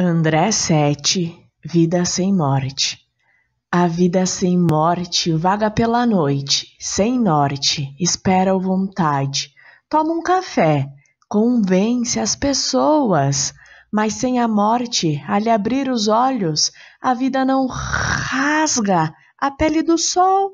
André Sete, Vida Sem Morte. A vida sem morte vaga pela noite, sem norte, espera a vontade. Toma um café, convence as pessoas, mas sem a morte, a lhe abrir os olhos, a vida não rasga a pele do sol.